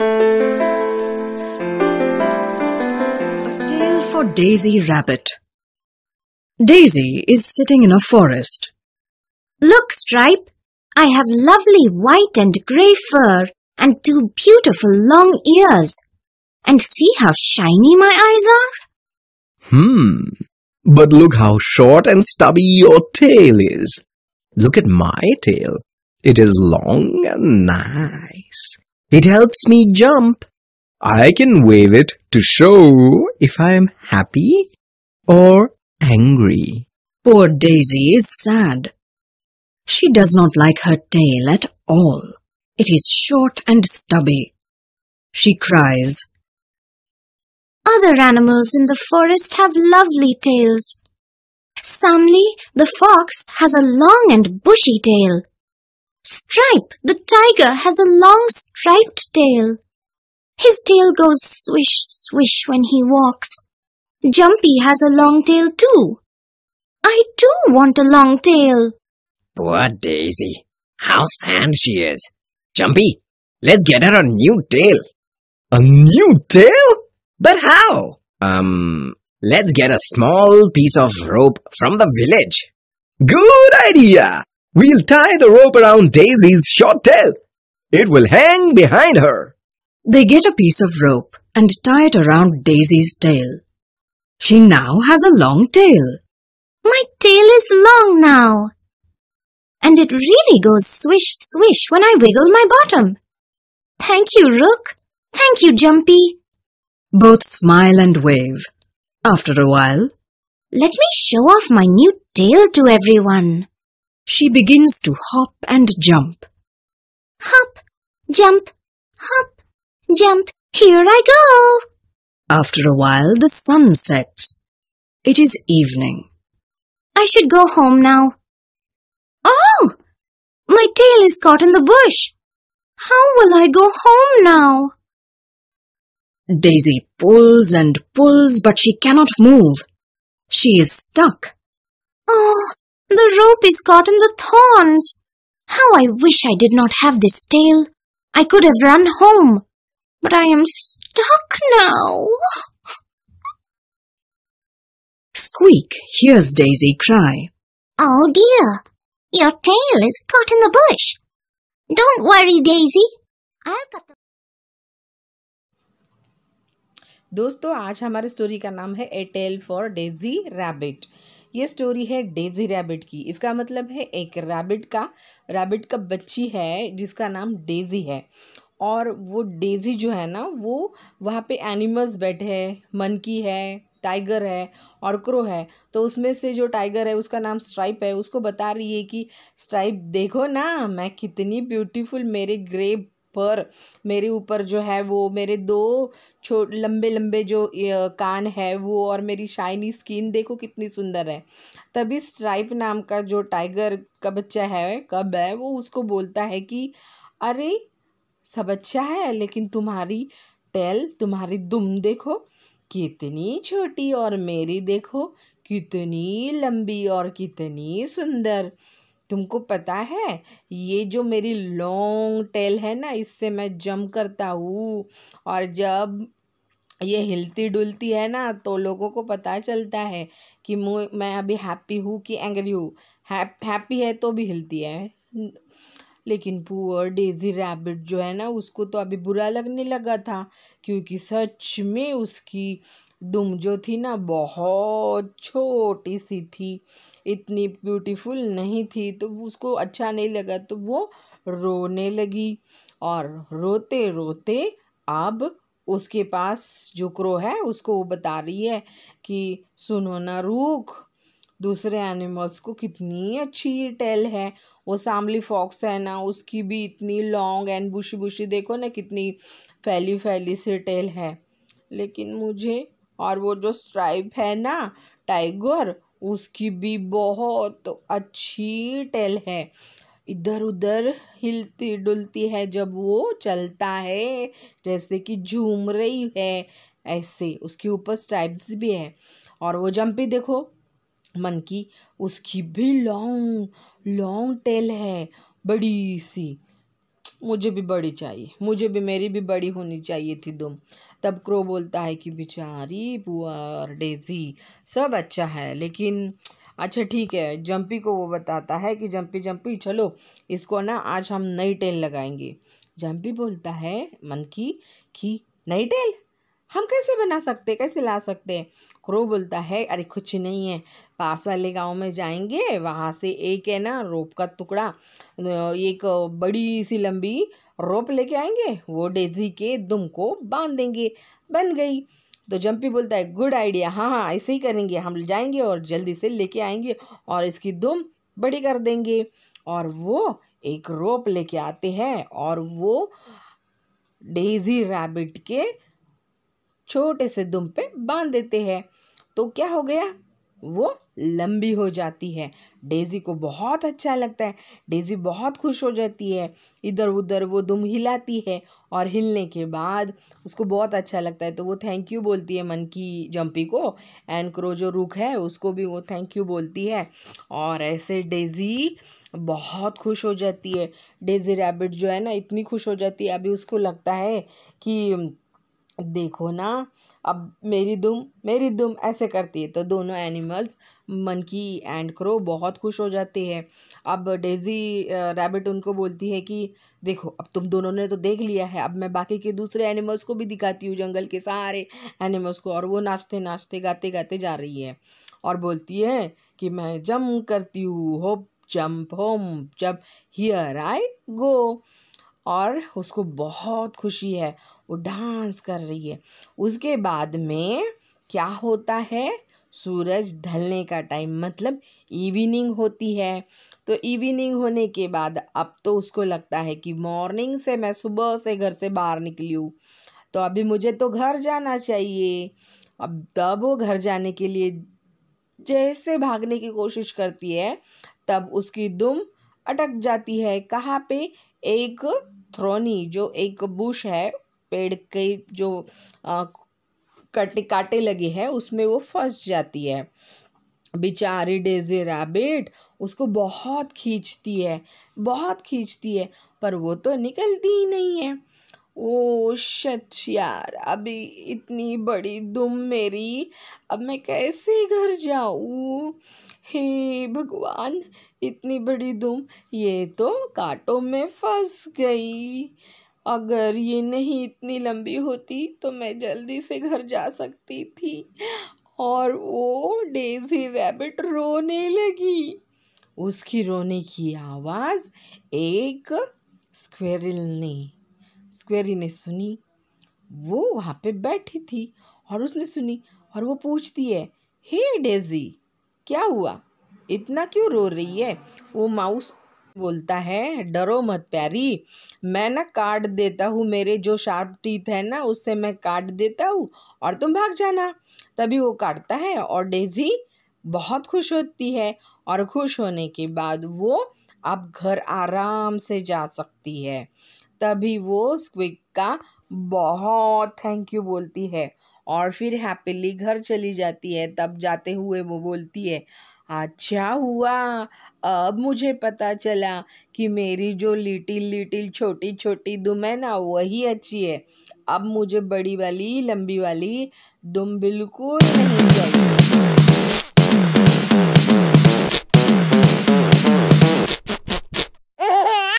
A Tale for Daisy Rabbit Daisy is sitting in a forest. Look, Stripe, I have lovely white and grey fur and two beautiful long ears. And see how shiny my eyes are? Hmm, but look how short and stubby your tail is. Look at my tail. It is long and nice. It helps me jump. I can wave it to show if I am happy or angry. Poor Daisy is sad. She does not like her tail at all. It is short and stubby. She cries. Other animals in the forest have lovely tails. Samli, the fox, has a long and bushy tail. Stripe, the tiger, has a long striped tail. His tail goes swish, swish when he walks. Jumpy has a long tail too. I too want a long tail. Poor Daisy. How sad she is. Jumpy, let's get her a new tail. A new tail? But how? Um, let's get a small piece of rope from the village. Good idea! We'll tie the rope around Daisy's short tail. It will hang behind her. They get a piece of rope and tie it around Daisy's tail. She now has a long tail. My tail is long now. And it really goes swish swish when I wiggle my bottom. Thank you, Rook. Thank you, Jumpy. Both smile and wave. After a while, let me show off my new tail to everyone. She begins to hop and jump. Hop, jump, hop, jump, here I go. After a while, the sun sets. It is evening. I should go home now. Oh! My tail is caught in the bush. How will I go home now? Daisy pulls and pulls, but she cannot move. She is stuck. Oh, the rope is caught in the thorns. How I wish I did not have this tail. I could have run home. But I am stuck now. Squeak hears Daisy cry. Oh dear, your tail is caught in the bush. Don't worry, Daisy. I'll cut the... दोस्तों आज हमारी story का नाम है a tale for Daisy rabbit ये story है Daisy rabbit की इसका मतलब है एक रैबिट का रैबिट का बच्ची है जिसका नाम डेजी है और वो डेजी जो है ना वो वहाँ पे एनिमल्स बैठे हैं मनकी है टाइगर है और क्रो है तो उसमें से जो टाइगर है उसका नाम स्ट्राइप है उसको बता रही है कि स्ट्राइप देखो ना मैं कितनी ब्यूटीफुल मेरे ग्रे पर मेरे ऊपर जो है वो मेरे दो छो लंबे लंबे जो कान है वो और मेरी शाइनी स्किन देखो कितनी सुंदर है तभी स्ट्राइप नाम का जो टाइगर का बच्चा है कब है वो उसको बोलता है कि अरे सब अच्छा है लेकिन तुम्हारी टेल तुम्हारी दुम देखो कितनी छोटी और मेरी देखो कितनी लंबी और कितनी सुंदर तुमको पता है ये जो मेरी लॉन्ग टेल है ना इससे मैं जम करता हूँ और जब ये हिलती डुलती है ना तो लोगों को पता चलता है कि मैं अभी हैप्पी हूँ कि एंग्री हूँ हैप्पी है तो भी हिलती है लेकिन पुअर डेजी रैबिट जो है ना उसको तो अभी बुरा लगने लगा था क्योंकि सच में उसकी दुम जो थी ना बहुत छोटी सी थी इतनी ब्यूटीफुल नहीं थी तो उसको अच्छा नहीं लगा तो वो रोने लगी और रोते रोते अब उसके पास जो क्रो है उसको वो बता रही है कि सुनो ना रूख दूसरे एनिमल्स को कितनी अच्छी टेल है वो सामली फॉक्स है ना उसकी भी इतनी लॉन्ग एंड बुशी बुशी देखो ना कितनी फैली फैली सी टेल है लेकिन मुझे और वो जो स्ट्राइप है ना टाइगर उसकी भी बहुत अच्छी टेल है इधर उधर हिलती डुलती है जब वो चलता है जैसे कि झूम रही है ऐसे उसके ऊपर स्ट्राइप्स भी है और वो जंपी देखो मन की उसकी भी लॉन्ग लॉन्ग टेल है बड़ी सी मुझे भी बड़ी चाहिए मुझे भी मेरी भी बड़ी होनी चाहिए थी तुम तब क्रो बोलता है कि बेचारी पुअर डेजी सब अच्छा है लेकिन अच्छा ठीक है जंपी को वो बताता है कि जंपी जंपी चलो इसको ना आज हम नई टेल लगाएंगे जंपी बोलता है मन की कि नई टेल हम कैसे बना सकते कैसे ला सकते हैं क्रो बोलता है अरे कुछ नहीं है पास वाले गांव में जाएंगे वहाँ से एक है ना रोप का टुकड़ा एक बड़ी सी लंबी रोप लेके आएंगे वो डेजी के दुम को बांध देंगे बन गई तो जम्पी बोलता है गुड आइडिया हाँ हाँ ऐसे ही करेंगे हम जाएंगे और जल्दी से लेके आएंगे और इसकी दुम बड़ी कर देंगे और वो एक रोप लेके आते हैं और वो डेजी रैबिट के छोटे से दुम पे बांध देते हैं तो क्या हो गया वो लंबी हो जाती है डेजी को बहुत अच्छा लगता है डेजी बहुत खुश हो जाती है इधर उधर वो दुम हिलाती है और हिलने के बाद उसको बहुत अच्छा लगता है तो वो थैंक यू बोलती है मन की जम्पी को एंड क्रो जो रुख है उसको भी वो थैंक यू बोलती है और ऐसे डेजी बहुत खुश हो जाती है डेजी रैबिट जो है ना इतनी खुश हो जाती है अभी उसको लगता है कि देखो ना अब मेरी दुम मेरी दुम ऐसे करती है तो दोनों एनिमल्स मनकी एंड क्रो बहुत खुश हो जाते हैं अब डेजी रैबिट उनको बोलती है कि देखो अब तुम दोनों ने तो देख लिया है अब मैं बाकी के दूसरे एनिमल्स को भी दिखाती हूँ जंगल के सारे एनिमल्स को और वो नाचते नाचते गाते गाते जा रही है और बोलती है कि मैं जम करती हूँ होप जम्प होम जब हियर आई गो और उसको बहुत खुशी है वो डांस कर रही है उसके बाद में क्या होता है सूरज ढलने का टाइम मतलब इवनिंग होती है तो इवनिंग होने के बाद अब तो उसको लगता है कि मॉर्निंग से मैं सुबह से घर से बाहर निकली हूँ तो अभी मुझे तो घर जाना चाहिए अब तब वो घर जाने के लिए जैसे भागने की कोशिश करती है तब उसकी दुम अटक जाती है कहाँ पे एक थ्रोनी जो एक बुश है पेड़ के जो कटे काटे लगे हैं उसमें वो फंस जाती है बेचारी डेजी रैबिट उसको बहुत खींचती है बहुत खींचती है पर वो तो निकलती ही नहीं है ओ शच यार अभी इतनी बड़ी दुम मेरी अब मैं कैसे घर जाऊँ हे भगवान इतनी बड़ी दुम ये तो कांटों में फंस गई अगर ये नहीं इतनी लंबी होती तो मैं जल्दी से घर जा सकती थी और वो डेजी रैबिट रोने लगी उसकी रोने की आवाज़ एक स्क्वेरिल ने स्क्वेरी ने सुनी वो वहाँ पे बैठी थी और उसने सुनी और वो पूछती है हे hey, डेजी क्या हुआ इतना क्यों रो रही है वो माउस बोलता है डरो मत प्यारी मैं ना काट देता हूँ मेरे जो शार्प टीथ है ना उससे मैं काट देता हूँ और तुम भाग जाना तभी वो काटता है और डेजी बहुत खुश होती है और खुश होने के बाद वो अब घर आराम से जा सकती है तभी वो स्क्विक का बहुत थैंक यू बोलती है और फिर हैप्पीली घर चली जाती है तब जाते हुए वो बोलती है अच्छा हुआ अब मुझे पता चला कि मेरी जो लिटिल लिटिल छोटी छोटी दुम है ना वही अच्छी है अब मुझे बड़ी वाली लंबी वाली दुम बिल्कुल नहीं चाहिए